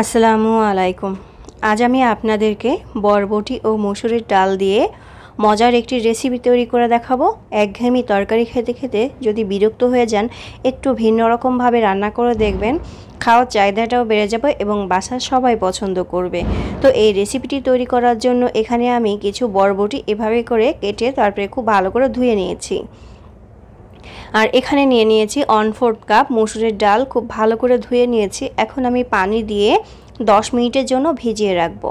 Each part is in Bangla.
আসসালামু আলাইকুম আজ আমি আপনাদেরকে বরবটি ও মসুরের ডাল দিয়ে মজার একটি রেসিপি তৈরি করে দেখাবো একঘেয়েমি তরকারি খেতে খেতে যদি বিরক্ত হয়ে যান একটু ভিন্ন রকমভাবে রান্না করে দেখবেন খাওয়ার চাহিদাটাও বেড়ে যাবে এবং বাসার সবাই পছন্দ করবে তো এই রেসিপিটি তৈরি করার জন্য এখানে আমি কিছু বরবটি এভাবে করে কেটে তারপরে খুব ভালো করে ধুয়ে নিয়েছি আর এখানে নিয়ে নিয়েছি অনফোর্ড ফোর্থ কাপ মসুরের ডাল খুব ভালো করে ধুয়ে নিয়েছি এখন আমি পানি দিয়ে দশ মিনিটের জন্য ভিজিয়ে রাখবো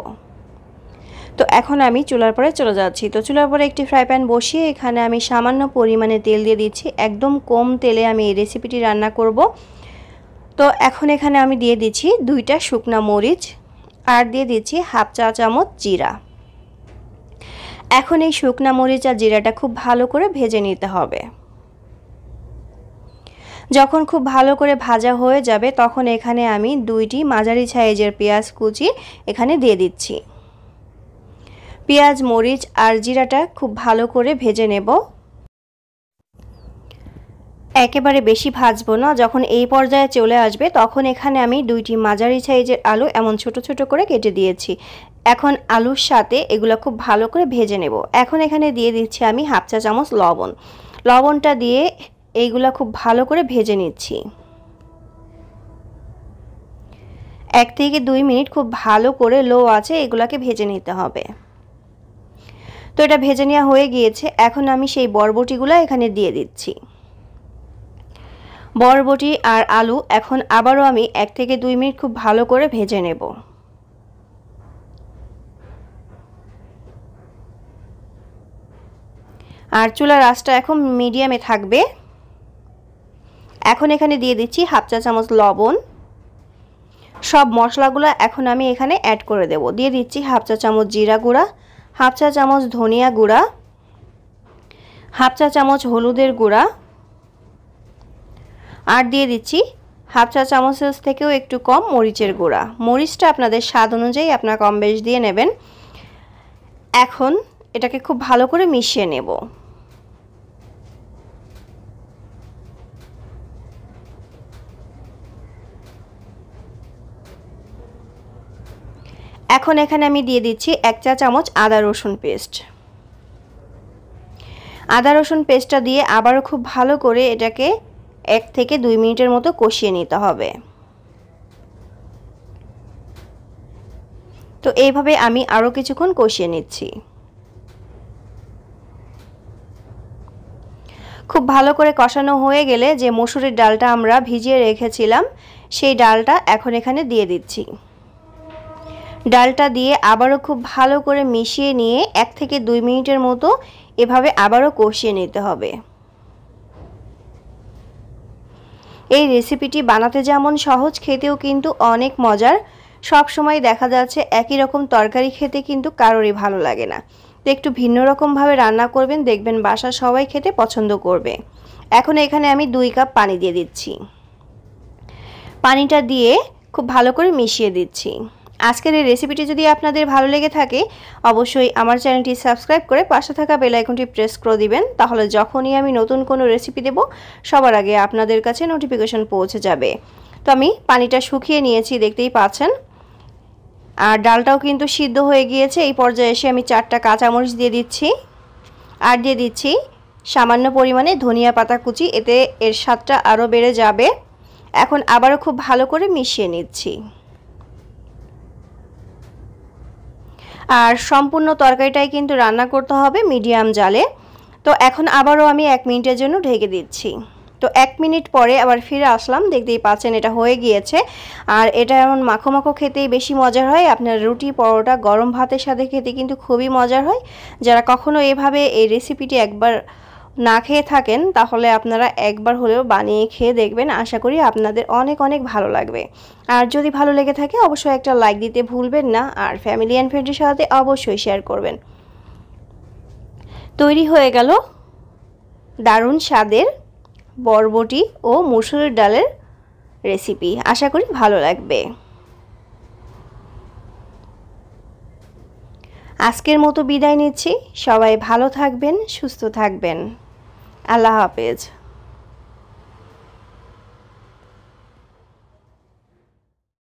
তো এখন আমি চুলার পরে চলে যাচ্ছি তো চুলার পরে একটি ফ্রাই প্যান বসিয়ে এখানে আমি সামান্য পরিমাণে তেল দিয়ে দিচ্ছি একদম কম তেলে আমি এই রেসিপিটি রান্না করব তো এখন এখানে আমি দিয়ে দিচ্ছি দুইটা শুকনা মরিচ আর দিয়ে দিচ্ছি হাফ চা চামচ জিরা এখন এই শুকনা মরিচ আর জিরাটা খুব ভালো করে ভেজে নিতে হবে যখন খুব ভালো করে ভাজা হয়ে যাবে তখন এখানে আমি দুইটি মাঝারি সাইজের পেঁয়াজ কুচি এখানে দিয়ে দিচ্ছি পেঁয়াজ মরিচ আর জিরাটা খুব ভালো করে ভেজে নেব একেবারে বেশি ভাজবো না যখন এই পর্যায়ে চলে আসবে তখন এখানে আমি দুইটি মাঝারি সাইজের আলু এমন ছোট ছোট করে কেটে দিয়েছি এখন আলুর সাথে এগুলো খুব ভালো করে ভেজে নেব এখন এখানে দিয়ে দিচ্ছি আমি হাফ চা চামচ লবণ লবণটা দিয়ে এইগুলা খুব ভালো করে ভেজে নিচ্ছি এক থেকে দুই মিনিট খুব ভালো করে লো আছে এগুলাকে ভেজে নিতে হবে তো এটা ভেজে নেওয়া হয়ে গিয়েছে এখন আমি সেই বরবটিগুলো এখানে দিয়ে দিচ্ছি বরবটি আর আলু এখন আবারও আমি এক থেকে দুই মিনিট খুব ভালো করে ভেজে নেব আর চুলার রাসটা এখন মিডিয়ামে থাকবে এখন এখানে দিয়ে দিচ্ছি হাফ চা চামচ লবণ সব মশলাগুলো এখন আমি এখানে অ্যাড করে দেব দিয়ে দিচ্ছি হাফ চা চামচ জিরা গুঁড়া হাফ চা চামচ ধনিয়া গুঁড়া হাফ চা চামচ হলুদের গুঁড়া আর দিয়ে দিচ্ছি হাফ চা চামচের থেকেও একটু কম মরিচের গুঁড়া মরিচটা আপনাদের স্বাদ অনুযায়ী আপনার কম বেশ দিয়ে নেবেন এখন এটাকে খুব ভালো করে মিশিয়ে নেব এখন এখানে আমি দিয়ে দিচ্ছি এক চা চামচ আদা রসুন পেস্ট আদা রসুন পেস্টটা দিয়ে আবারও খুব ভালো করে এটাকে এক থেকে দুই মিনিটের মতো কষিয়ে নিতে হবে তো এইভাবে আমি আরও কিছুক্ষণ কষিয়ে নিচ্ছি খুব ভালো করে কষানো হয়ে গেলে যে মসুরের ডালটা আমরা ভিজিয়ে রেখেছিলাম সেই ডালটা এখন এখানে দিয়ে দিচ্ছি ডালটা দিয়ে আবারও খুব ভালো করে মিশিয়ে নিয়ে এক থেকে দুই মিনিটের মতো এভাবে আবারও কষিয়ে নিতে হবে এই রেসিপিটি বানাতে যেমন সহজ খেতেও কিন্তু অনেক মজার সব সময় দেখা যাচ্ছে একই রকম তরকারি খেতে কিন্তু কারোরই ভালো লাগে না তো একটু ভিন্ন রকমভাবে রান্না করবেন দেখবেন বাসা সবাই খেতে পছন্দ করবে এখন এখানে আমি দুই কাপ পানি দিয়ে দিচ্ছি পানিটা দিয়ে খুব ভালো করে মিশিয়ে দিচ্ছি আজকের এই রেসিপিটি যদি আপনাদের ভালো লেগে থাকে অবশ্যই আমার চ্যানেলটি সাবস্ক্রাইব করে পাশে থাকা বেলাইকনটি প্রেস করে দিবেন তাহলে যখনই আমি নতুন কোনো রেসিপি দেব সবার আগে আপনাদের কাছে নোটিফিকেশন পৌঁছে যাবে তো আমি পানিটা শুকিয়ে নিয়েছি দেখতেই পাচ্ছেন আর ডালটাও কিন্তু সিদ্ধ হয়ে গিয়েছে এই পর্যায়ে এসে আমি চারটা কাঁচামরিচ দিয়ে দিচ্ছি আর দিয়ে দিচ্ছি সামান্য পরিমাণে ধনিয়া পাতা কুচি এতে এর স্বাদটা আরও বেড়ে যাবে এখন আবারও খুব ভালো করে মিশিয়ে নিচ্ছি আর সম্পূর্ণ তরকারিটাই কিন্তু রান্না করতে হবে মিডিয়াম জালে তো এখন আবারও আমি এক মিনিটের জন্য ঢেকে দিচ্ছি তো এক মিনিট পরে আবার ফিরে আসলাম দেখতেই পাচ্ছেন এটা হয়ে গিয়েছে আর এটা এমন মাখো মাখো খেতেই বেশি মজার হয় আপনার রুটি পরোটা গরম ভাতের সাথে খেতে কিন্তু খুবই মজার হয় যারা কখনো এভাবে এই রেসিপিটি একবার না খেয়ে থাকেন তাহলে আপনারা একবার হলেও বানিয়ে খেয়ে দেখবেন আশা করি আপনাদের অনেক অনেক ভালো লাগবে আর যদি ভালো লেগে থাকে অবশ্যই একটা লাইক দিতে ভুলবেন না আর ফ্যামিলি অ্যান্ড ফ্রেন্ডের সাথে অবশ্যই শেয়ার করবেন তৈরি হয়ে গেল দারুণ স্বাদের বরবটি ও মুসুরের ডালের রেসিপি আশা করি ভালো লাগবে আজকের মতো বিদায় নিচ্ছি সবাই ভালো থাকবেন সুস্থ থাকবেন আল্লাহ হাফেজ